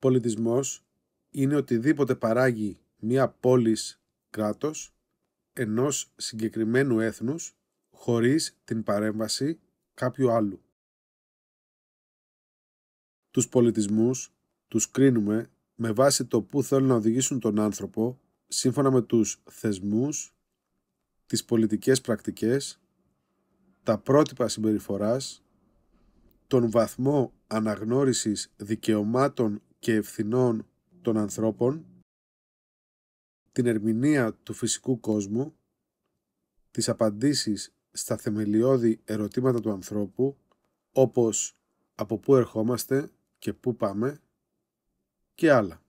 Πολιτισμός είναι οτιδήποτε παράγει μία πόλης κράτος ενός συγκεκριμένου έθνους χωρίς την παρέμβαση κάποιου άλλου. Τους πολιτισμούς τους κρίνουμε με βάση το που θέλουν να οδηγήσουν τον άνθρωπο σύμφωνα με τους θεσμούς, τις πολιτικές πρακτικές, τα πρότυπα συμπεριφοράς, τον βαθμό αναγνώρισης δικαιωμάτων και ευθυνών των ανθρώπων, την ερμηνεία του φυσικού κόσμου, τις απαντήσεις στα θεμελιώδη ερωτήματα του ανθρώπου, όπως από πού ερχόμαστε και πού πάμε και άλλα.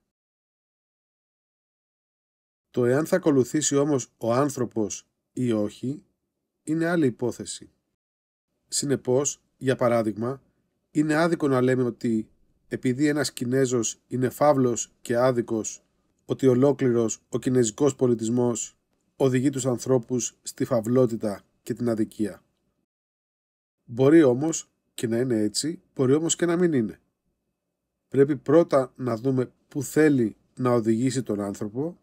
Το εάν θα ακολουθήσει όμως ο άνθρωπος ή όχι είναι άλλη υπόθεση. Συνεπώς, για παράδειγμα, είναι άδικο να λέμε ότι επειδή ένας Κινέζος είναι φαύλος και άδικος, ότι ολόκληρος ο κινέζικος πολιτισμός οδηγεί τους ανθρώπους στη φαυλότητα και την αδικία. Μπορεί όμως και να είναι έτσι, μπορεί όμως και να μην είναι. Πρέπει πρώτα να δούμε που θέλει να οδηγήσει τον άνθρωπο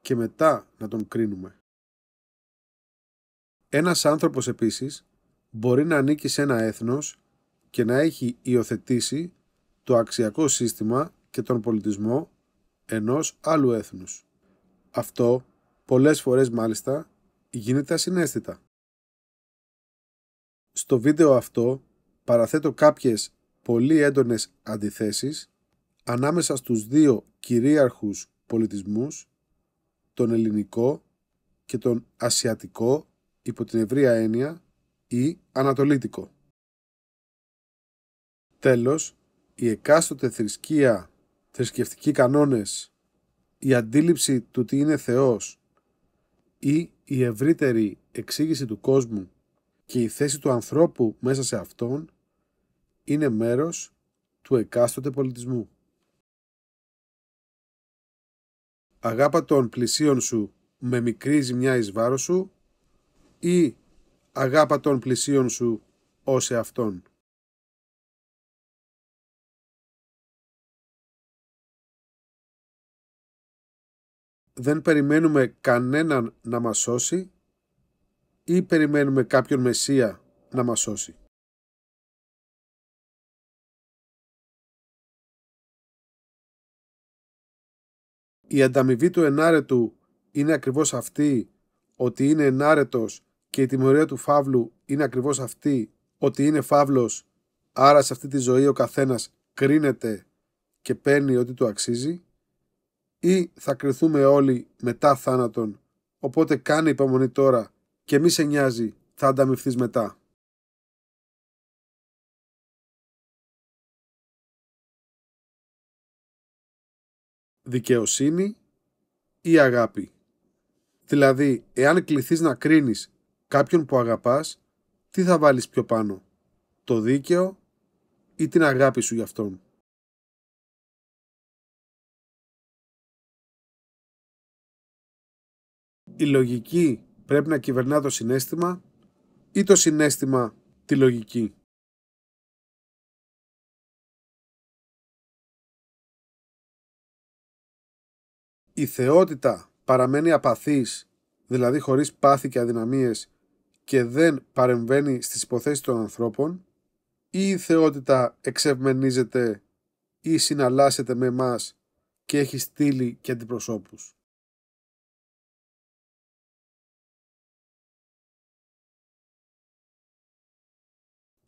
και μετά να τον κρίνουμε. Ένας άνθρωπος επίσης μπορεί να ανήκει σε ένα έθνος και να έχει υιοθετήσει το αξιακό σύστημα και τον πολιτισμό ενός άλλου έθνους. Αυτό, πολλές φορές μάλιστα, γίνεται ασυναίσθητα. Στο βίντεο αυτό παραθέτω κάποιες πολύ έντονες αντιθέσεις ανάμεσα στους δύο κυρίαρχους πολιτισμούς, τον ελληνικό και τον ασιατικό υπό την ευρεία έννοια ή ανατολίτικο. Τέλος, η εκάστοτε θρησκεία, θρησκευτικοί κανόνες, η αντίληψη του τι είναι Θεός ή η ευρύτερη εξήγηση του κόσμου και η θέση του ανθρώπου μέσα σε αυτόν είναι μέρος του εκάστοτε πολιτισμού. Αγάπα των πλησίων σου με μικρή ζημιά εις βάρος σου ή αγάπα των πλησίων σου ως εαυτόν. δεν περιμένουμε κανέναν να μας σώσει ή περιμένουμε κάποιον Μεσσία να μας σώσει. Η ανταμοιβή του ενάρετου είναι ακριβώς αυτή ότι είναι ενάρετος και η τιμωρία του φαύλου είναι ακριβώς αυτή ότι είναι φαύλος άρα σε αυτή τη ζωή ο καθένας κρίνεται και παίρνει ό,τι του αξίζει ή θα κρυθούμε όλοι μετά θάνατον, οπότε κάνει υπομονή τώρα και μη σε νοιάζει, θα ανταμυφθείς μετά. Δικαιοσύνη ή αγάπη. Δηλαδή, εάν κληθείς να κρίνεις κάποιον που αγαπάς, τι θα βάλεις πιο πάνω, το δίκαιο ή την αγάπη σου για αυτόν. η λογική πρέπει να κυβερνά το συνέστημα ή το συνέστημα τη λογική. Η θεότητα παραμένει απαθής, δηλαδή χωρίς πάθη και αδυναμίες και δεν παρεμβαίνει στις υποθέσεις των ανθρώπων ή η θεότητα εξευμενίζεται ή συναλλάσσεται με εμάς και έχει στήλη και αντιπροσώπους.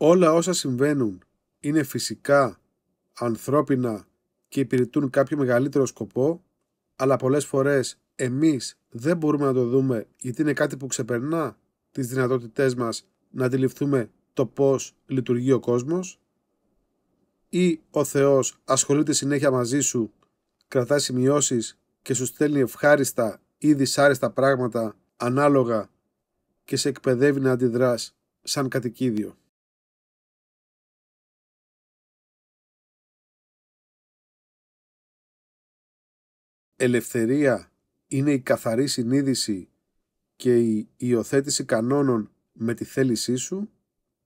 Όλα όσα συμβαίνουν είναι φυσικά, ανθρώπινα και υπηρετούν κάποιο μεγαλύτερο σκοπό, αλλά πολλές φορές εμείς δεν μπορούμε να το δούμε γιατί είναι κάτι που ξεπερνά τις δυνατότητές μας να αντιληφθούμε το πώς λειτουργεί ο κόσμος ή ο Θεός ασχολείται συνέχεια μαζί σου, κρατάς σημειώσεις και σου στέλνει ευχάριστα ή δυσάρεστα πράγματα ανάλογα και σε εκπαιδεύει να αντιδράς σαν κατοικίδιο. ελευθερία είναι η καθαρή συνείδηση και η υιοθέτηση κανόνων με τη θέλησή σου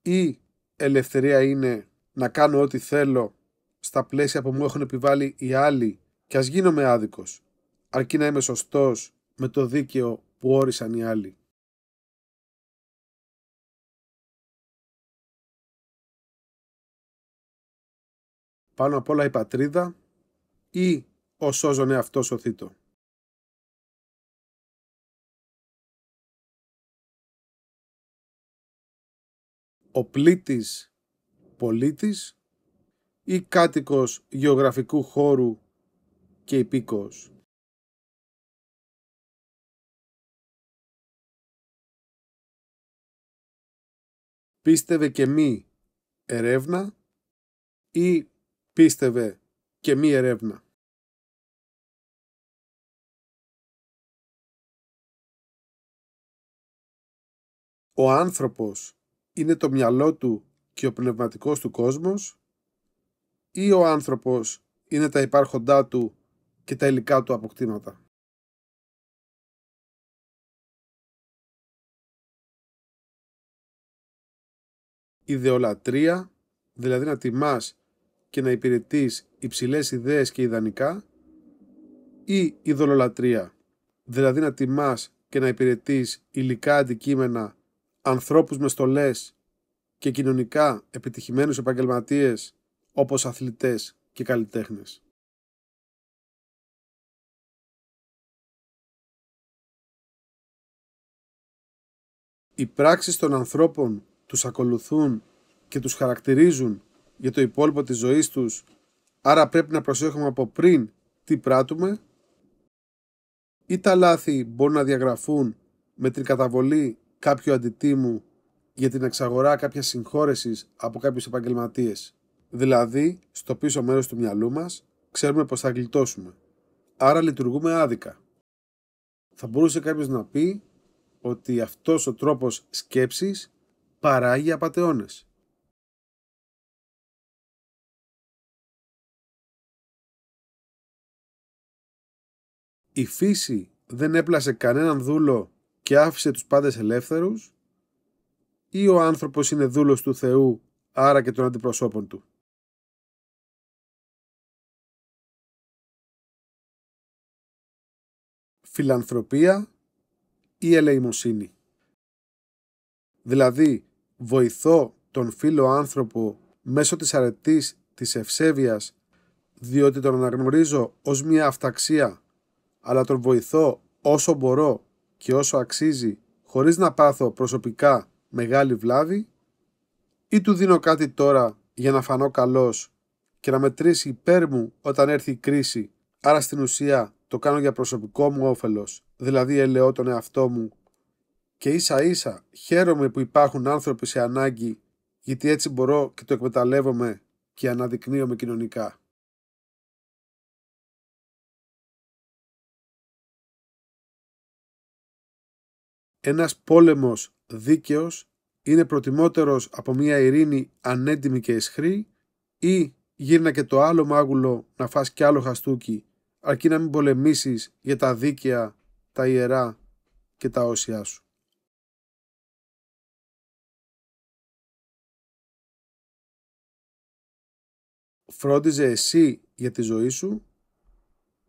ή ελευθερία είναι να κάνω ό,τι θέλω στα πλαίσια που μου έχουν επιβάλει οι άλλοι και ας γίνομαι άδικος αρκεί να είμαι σωστός με το δίκαιο που όρισαν οι άλλοι. Πάνω απ' όλα η πατρίδα ή ο σώζον εαυτό ο θήτο. Ο πλήτης πολίτης ή κάτοικος γεωγραφικού χώρου και υπήκοος. Πίστευε και μη ερεύνα ή πίστευε και μη ερεύνα. ο άνθρωπος είναι το μυαλό του και ο πνευματικός του κόσμος ή ο άνθρωπος είναι τα υπάρχοντά του και τα υλικά του αποκτήματα. Ιδεολατρία, δηλαδή να τιμάς και να υπηρετείς υψηλές ιδέες και ιδανικά ή ιδωλολατρία, δηλαδή να τιμάς και να υπηρετείς υλικά αντικείμενα ανθρώπους μες στολές και κοινωνικά επιτυχημένους επαγγελματίες όπως αθλητές και καλλιτέχνες. Οι πράξεις των ανθρώπων τους ακολουθούν και τους χαρακτηρίζουν για το υπόλοιπο της ζωής τους, άρα πρέπει να προσέχουμε από πριν τι πράττουμε, ή τα λάθη μπορούν να διαγραφούν με την καταβολή κάποιο αντιτίμου για την εξαγορά κάποιας συγχώρεσης από κάποιους επαγγελματίες. Δηλαδή, στο πίσω μέρος του μυαλού μας, ξέρουμε πως θα γλιτώσουμε. Άρα λειτουργούμε άδικα. Θα μπορούσε κάποιος να πει ότι αυτός ο τρόπος σκέψης παράγει απαταιώνες. Η φύση δεν έπλασε κανέναν δούλο και άφησε τους πάντες ελεύθερους ή ο άνθρωπος είναι δούλος του Θεού, άρα και των αντιπροσώπων του. Φιλανθρωπία ή ελεημοσύνη. Δηλαδή, βοηθώ τον φίλο άνθρωπο μέσω της αρετής της ευσέβειας, διότι τον αναγνωρίζω ως μια αυταξία, αλλά τον βοηθώ όσο μπορώ και όσο αξίζει χωρίς να πάθω προσωπικά μεγάλη βλάβη ή του δίνω κάτι τώρα για να φανώ καλός και να μετρήσει υπέρ μου όταν έρθει η κρίση άρα στην ουσία το κάνω για προσωπικό μου όφελος δηλαδή ελαιώ τον εαυτό μου και ίσα ίσα χαίρομαι που υπάρχουν άνθρωποι σε ανάγκη γιατί έτσι μπορώ και το εκμεταλλεύομαι και αναδεικνύομαι κοινωνικά. ένας πόλεμος δίκαιος είναι προτιμότερος από μια ειρήνη ανέντιμη και ισχρή ή γύρνα και το άλλο μάγουλο να φας κι άλλο χαστούκι αρκεί να μην πολεμήσεις για τα δίκαια, τα ιερά και τα όσια σου. Φρόντιζε εσύ για τη ζωή σου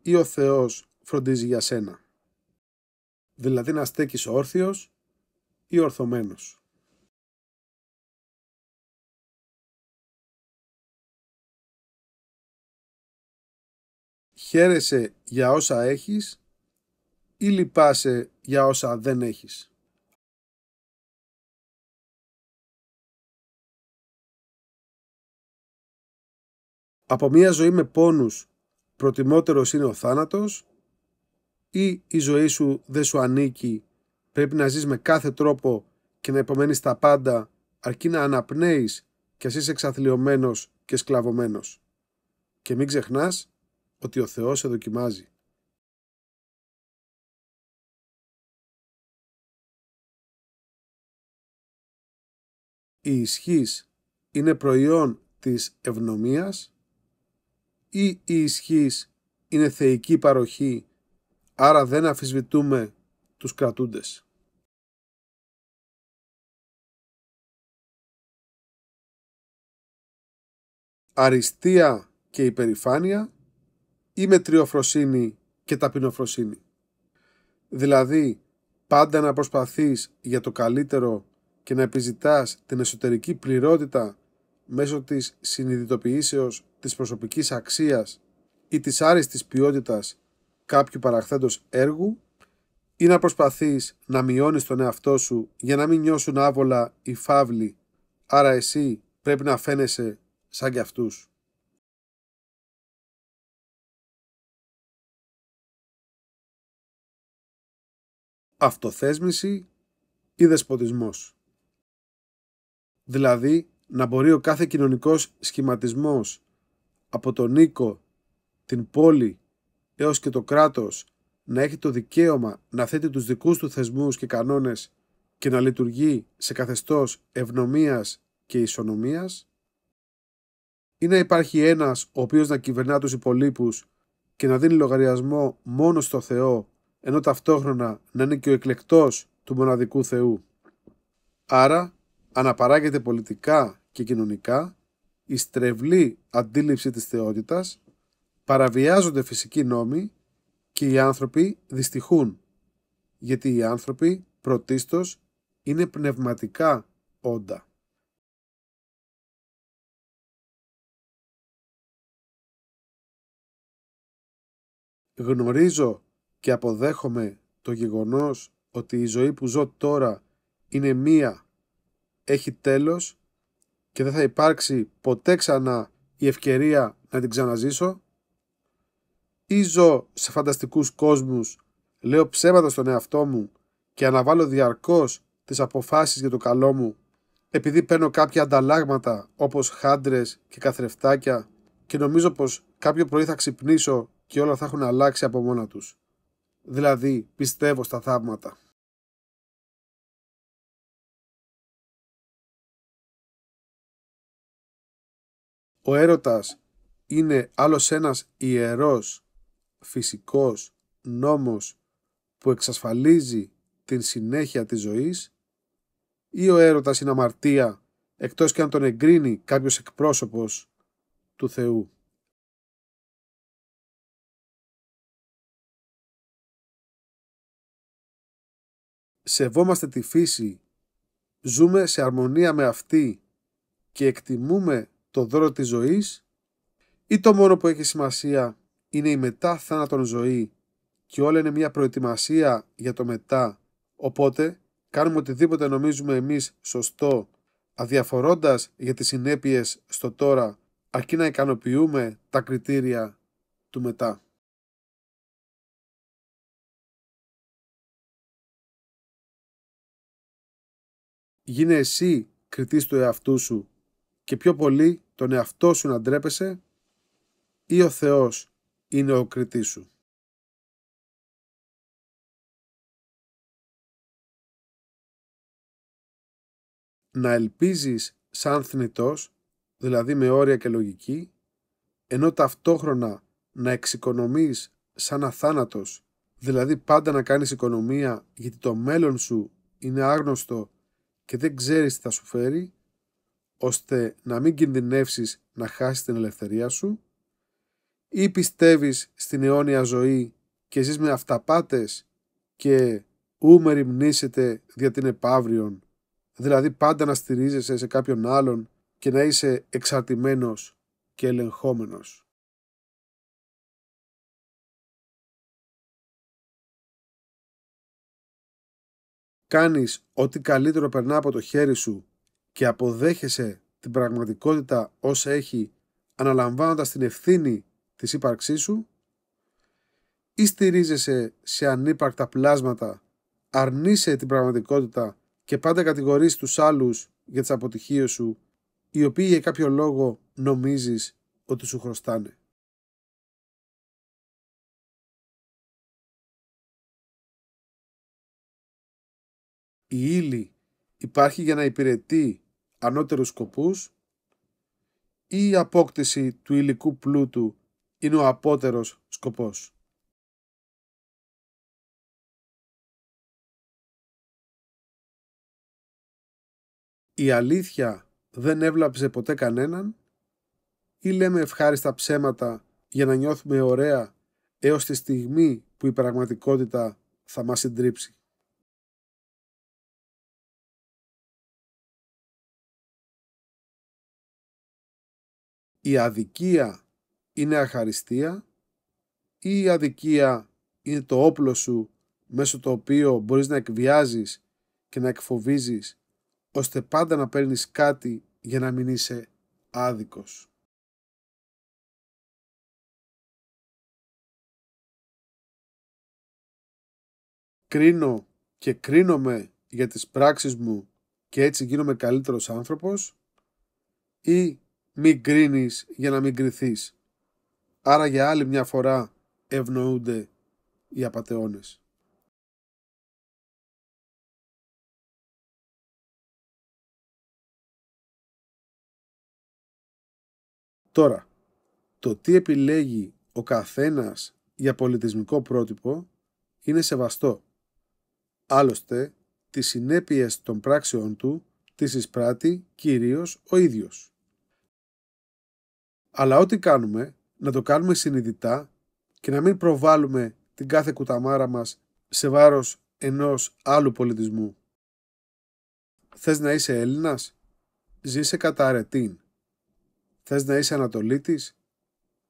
ή ο Θεός φροντίζει για σένα δηλαδή να στέκεις όρθιος ή ορθωμένος. Χαίρεσαι για όσα έχεις ή λυπάσαι για όσα δεν έχεις. Από μια ζωή με πόνους προτιμότερος είναι ο θάνατος ή η ζωή σου δεν σου ανήκει, πρέπει να ζεις με κάθε τρόπο και να υπομένεις τα πάντα, αρκεί να αναπνέεις και ας είσαι εξαθλειωμένος και σκλαβωμένος. Και μην ξεχνάς ότι ο Θεός σε δοκιμάζει. Η ισχύς είναι προϊόν της ευνομίας ή η ισχύς είναι θεϊκή παροχή άρα δεν αφισβητούμε τους κρατούντες. Αριστεία και υπερηφάνεια ή μετριοφροσύνη και ταπεινοφροσύνη. Δηλαδή, πάντα να προσπαθείς για το καλύτερο και να επιζητάς την εσωτερική πληρότητα μέσω της συνειδητοποιήσεως της προσωπικής αξίας ή της άριστης ποιότητας κάποιου παραχθέντος έργου ή να προσπαθείς να μειώνεις τον εαυτό σου για να μην νιώσουν άβολα οι φαύλοι, άρα εσύ πρέπει να φαίνεσαι σαν κι αυτούς. Αυτοθέσμηση ή δεσποτισμός. Δηλαδή, να μπορεί ο κάθε κοινωνικός σχηματισμός από τον οίκο, την πόλη έως και το κράτος να έχει το δικαίωμα να θέτει τους δικούς του θεσμούς και κανόνες και να λειτουργεί σε καθεστώς ευνομίας και ισονομίας ή να υπάρχει ένας ο οποίος να κυβερνά τους υπολείπους και να δίνει λογαριασμό μόνο στο Θεό ενώ ταυτόχρονα να είναι και ο εκλεκτός του μοναδικού Θεού. Άρα αναπαράγεται πολιτικά και κοινωνικά η στρεβλή αντίληψη της θεότητας παραβιάζονται φυσικοί νόμοι και οι άνθρωποι δυστυχούν, γιατί οι άνθρωποι πρωτίστως είναι πνευματικά όντα. Γνωρίζω και αποδέχομαι το γεγονός ότι η ζωή που ζω τώρα είναι μία, έχει τέλος και δεν θα υπάρξει ποτέ ξανά η ευκαιρία να την ξαναζήσω ή ζω σε φανταστικούς κόσμους, λέω ψέματα στον εαυτό μου και αναβάλω διαρκώς τις αποφάσεις για το καλό μου, επειδή παίρνω κάποια ανταλλάγματα όπως χάντρες και καθρεφτάκια και νομίζω πως κάποιο πρωί θα ξυπνήσω και όλα θα έχουν αλλάξει από μόνα τους. Δηλαδή πιστεύω στα θαύματα. Ο έρωτας είναι άλλος ένας ιερός φυσικός νόμος που εξασφαλίζει την συνέχεια της ζωής ή ο έρωτας είναι αμαρτία εκτός και αν τον εγκρίνει κάποιος εκπρόσωπος του Θεού. Σεβόμαστε τη φύση, ζούμε σε αρμονία με αυτή και εκτιμούμε το δώρο της ζωής ή το μόνο που έχει σημασία είναι η μετά θάνατον ζωή και όλα είναι μια προετοιμασία για το μετά. Οπότε κάνουμε οτιδήποτε νομίζουμε εμείς σωστό, αδιαφορώντας για τις συνέπειες στο τώρα, αρκεί να ικανοποιούμε τα κριτήρια του μετά. Γίνε εσύ κριτής του εαυτού σου και πιο πολύ τον εαυτό σου να ντρέπεσαι ή ο Θεός είναι ο κριτής σου. Να ελπίζεις σαν θνητός, δηλαδή με όρια και λογική, ενώ ταυτόχρονα να εξοικονομείς σαν αθάνατος, δηλαδή πάντα να κάνεις οικονομία γιατί το μέλλον σου είναι άγνωστο και δεν ξέρεις τι θα σου φέρει, ώστε να μην κινδυνεύσεις να χάσεις την ελευθερία σου, ή πιστεύεις στην αιώνια ζωή και εσείς με αυταπάτες και ούμερη μνήσετε δια την επαύριον, δηλαδή πάντα να στηρίζεσαι σε κάποιον άλλον και να είσαι εξαρτημένος και ελεγχόμενος. Κάνεις ό,τι καλύτερο περνά από το χέρι σου και αποδέχεσαι την πραγματικότητα όσα έχει αναλαμβάνοντας την ευθύνη της ύπαρξής σου ή στηρίζεσαι σε ανύπαρκτα πλάσματα, αρνείσαι την πραγματικότητα και πάντα κατηγορείς τους άλλους για τις αποτυχίες σου, οι οποίοι για κάποιο λόγο νομίζεις ότι σου χρωστάνε. Η ύλη υπάρχει για να υπηρετεί ανώτερους σκοπούς ή η απόκτηση του υλικού πλούτου είναι ο απότερος σκοπός. Η αλήθεια δεν έβλαψε ποτέ κανέναν ή λέμε ευχάριστα ψέματα για να νιώθουμε ωραία έως τη στιγμή που η πραγματικότητα θα μας συντρίψει. Η αδικία είναι αχαριστία ή η αδικία είναι το όπλο σου μέσω το οποίο μπορείς να εκβιάζεις και να εκφοβίζεις ώστε πάντα να παίρνεις κάτι για να μην είσαι άδικος. Κρίνω και κρίνομαι για τις πράξεις μου και έτσι γίνομαι καλύτερος άνθρωπος ή μην κρίνεις για να μην κριθείς. Άρα για άλλη μια φορά ευνοούνται οι απατεώνες. Τώρα, το τι επιλέγει ο καθένας για πολιτισμικό πρότυπο είναι σεβαστό. Άλλωστε, τις συνέπειες των πράξεων του τις εισπράττει κυρίως ο ίδιος. Αλλά ό,τι κάνουμε να το κάνουμε συνειδητά και να μην προβάλλουμε την κάθε κουταμάρα μας σε βάρος ενός άλλου πολιτισμού. Θες να είσαι Έλληνας? Ζήσε κατά αρετήν. Θες να είσαι Ανατολίτης?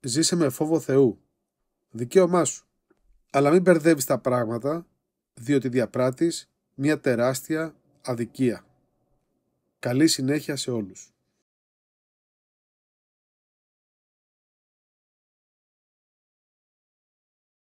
Ζήσε με φόβο Θεού. Δικαίωμά σου. Αλλά μην μπερδεύεις τα πράγματα, διότι διαπράττεις μια τεράστια αδικία. Καλή συνέχεια σε όλους.